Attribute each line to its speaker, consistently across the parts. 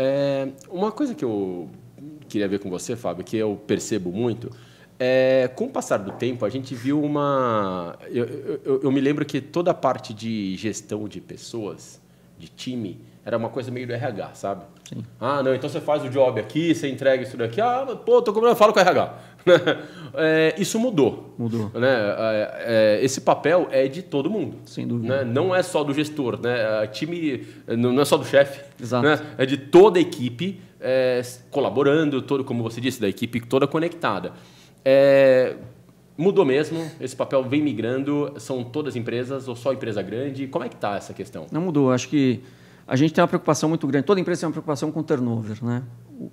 Speaker 1: É, uma coisa que eu queria ver com você, Fábio, que eu percebo muito, é, com o passar do tempo, a gente viu uma. Eu, eu, eu, me lembro que toda a parte de gestão de pessoas, de time, era uma coisa meio do RH, sabe? Sim. Ah, não, então você faz o job aqui, você entrega isso daqui. Ah, pô, tô cobrando, falo com o RH. é, isso mudou. Mudou. Né? É, é, esse papel é de todo mundo. Sem dúvida. Né? Não é só do gestor, né? É, time não é só do chefe. Exato. Né? É de toda a equipe é, colaborando, todo, como você disse, da equipe toda conectada. É, mudou mesmo, esse papel vem migrando, são todas empresas ou só empresa grande? Como é que está essa questão? Não
Speaker 2: mudou, acho que a gente tem uma preocupação muito grande, toda empresa tem uma preocupação com o turnover, né?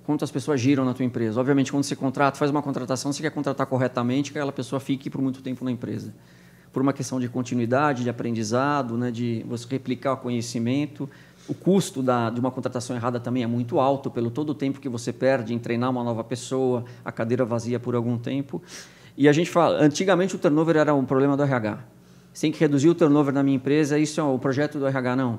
Speaker 2: quantas
Speaker 1: pessoas giram na tua empresa.
Speaker 2: Obviamente, quando você contrata, faz uma contratação, você quer contratar corretamente que aquela pessoa fique por muito tempo na empresa. Por uma questão de continuidade, de aprendizado, né, de você replicar o conhecimento. O custo da, de uma contratação errada também é muito alto, pelo todo o tempo que você perde em treinar uma nova pessoa, a cadeira vazia por algum tempo. E a gente fala, antigamente o turnover era um problema do RH. Você tem que reduzir o turnover na minha empresa, isso é o projeto do RH, não.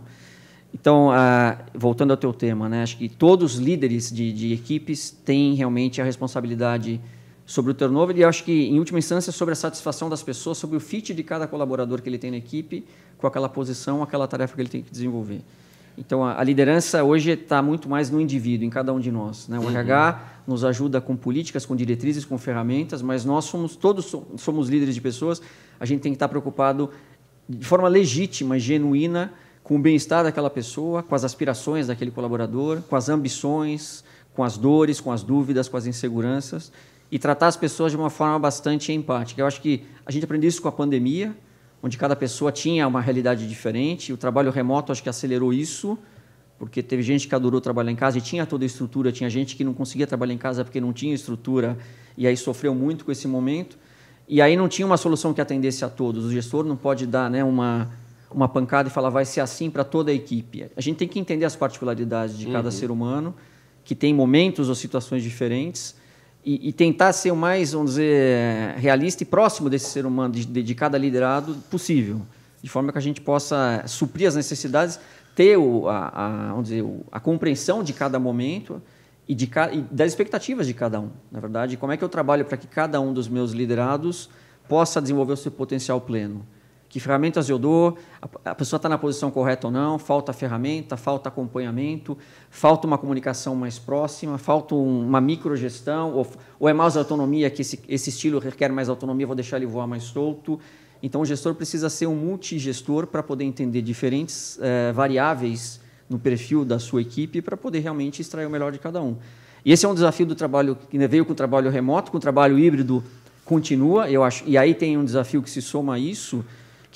Speaker 2: Então, ah, voltando ao teu tema, né, acho que todos os líderes de, de, equipes têm realmente a responsabilidade sobre o turnover e acho que, em última instância, sobre a satisfação das pessoas, sobre o fit de cada colaborador que ele tem na equipe, com aquela posição, aquela tarefa que ele tem que desenvolver. Então, a, a liderança hoje está muito mais no indivíduo, em cada um de nós. Né? O uhum. RH nos ajuda com políticas, com diretrizes, com ferramentas, mas nós somos todos somos líderes de pessoas. A gente tem que estar tá preocupado de forma legítima, genuína, com o bem-estar daquela pessoa, com as aspirações daquele colaborador, com as ambições, com as dores, com as dúvidas, com as inseguranças e tratar as pessoas de uma forma bastante empática. Eu acho que a gente aprendeu isso com a pandemia, onde cada pessoa tinha uma realidade diferente. O trabalho remoto acho que acelerou isso, porque teve gente que adorou trabalhar em casa e tinha toda a estrutura, tinha gente que não conseguia trabalhar em casa porque não tinha estrutura e aí sofreu muito com esse momento. E aí não tinha uma solução que atendesse a todos. O gestor não pode dar né, uma uma pancada e falar vai ser assim para toda a equipe. A gente tem que entender as particularidades de uhum. cada ser humano, que tem momentos ou situações diferentes, e, e, tentar ser o mais, vamos dizer, realista e próximo desse ser humano, de, de, de cada liderado possível, de forma que a gente possa suprir as necessidades, ter o, a, a, vamos dizer, a compreensão de cada momento e, de, e das expectativas de cada um. Na verdade, como é que eu trabalho para que cada um dos meus liderados possa desenvolver o seu potencial pleno? Que ferramentas eu dou? A pessoa está na posição correta ou não? Falta ferramenta, falta acompanhamento, falta uma comunicação mais próxima, falta uma microgestão, ou, ou é mais autonomia, que esse, esse estilo requer mais autonomia, vou deixar ele voar mais solto. Então, o gestor precisa ser um multigestor para poder entender diferentes eh, variáveis no perfil da sua equipe para poder realmente extrair o melhor de cada um. E esse é um desafio do trabalho que né, veio com o trabalho remoto, com o trabalho híbrido continua, eu acho. E aí tem um desafio que se soma a isso,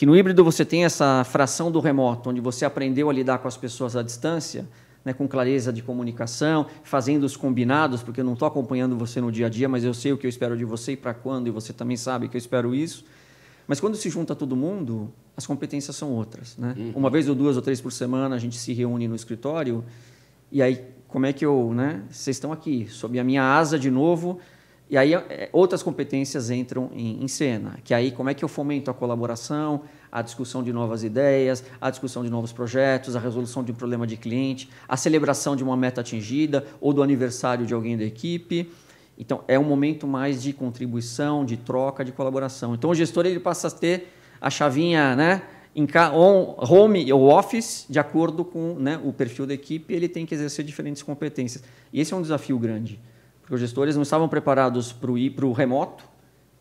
Speaker 2: que no híbrido você tem essa fração do remoto, onde você aprendeu a lidar com as pessoas à distância, né, com clareza de comunicação, fazendo os combinados, porque eu não estou acompanhando você no dia a dia, mas eu sei o que eu espero de você e para quando, e você também sabe que eu espero isso. Mas quando se junta todo mundo, as competências são outras. Né? Uhum. Uma vez ou duas ou três por semana a gente se reúne no escritório, e aí como é que eu. Né? Vocês estão aqui, sob a minha asa de novo, e aí é, outras competências entram em, em, cena, que aí como é que eu fomento a colaboração, a discussão de novas ideias, a discussão de novos projetos, a resolução de um problema de cliente, a celebração de uma meta atingida ou do aniversário de alguém da equipe. Então é um momento mais de contribuição, de troca, de colaboração. Então o gestor ele passa a ter a chavinha, né? Em on, home ou office, de acordo com né, o perfil da equipe, ele tem que exercer diferentes competências. E esse é um desafio grande porque os gestores não estavam preparados para o ir para o remoto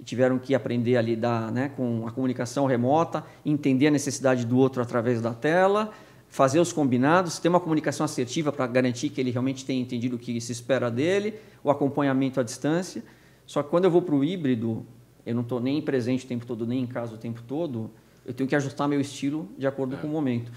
Speaker 2: e tiveram que aprender a lidar né, com a comunicação remota, entender a necessidade do outro através da tela, fazer os combinados, ter uma comunicação assertiva para garantir que ele realmente tenha entendido o que se espera dele, o acompanhamento à distância. Só que quando eu vou para o híbrido, eu não estou nem presente o tempo todo, nem em casa o tempo todo, eu tenho que ajustar meu estilo de acordo é. com o momento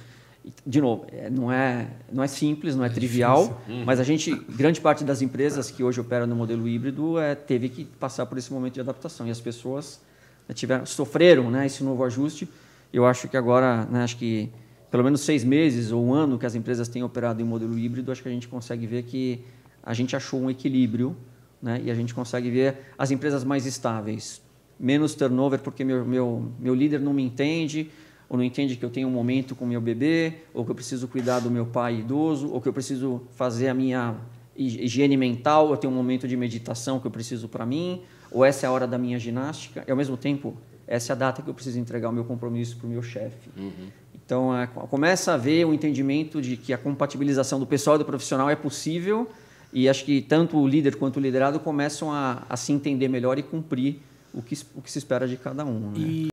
Speaker 2: de novo, é, não é, não é simples, não é, é trivial, uhum. mas a gente, grande parte das empresas que hoje operam no modelo híbrido é, teve que passar por esse momento de adaptação e as pessoas né, tiveram, sofreram né, esse novo ajuste. Eu acho que agora, né, acho que pelo menos seis meses ou um ano que as empresas têm operado em modelo híbrido, acho que a gente consegue ver que a gente achou um equilíbrio né, e a gente consegue ver as empresas mais estáveis, menos turnover porque meu, meu, meu líder não me entende, ou não entende que eu tenho um momento com meu bebê, ou que eu preciso cuidar do meu pai idoso, ou que eu preciso fazer a minha higiene mental, eu tenho um momento de meditação que eu preciso para mim, ou essa é a hora da minha ginástica, e ao mesmo tempo, essa é a data que eu preciso entregar o meu compromisso para o meu chefe. Uhum. Então, é, começa a ver o entendimento de que a compatibilização do pessoal e do profissional é possível, e acho que tanto o líder quanto o liderado começam a, a se entender melhor e cumprir o que, o que se espera de cada um. Né? E...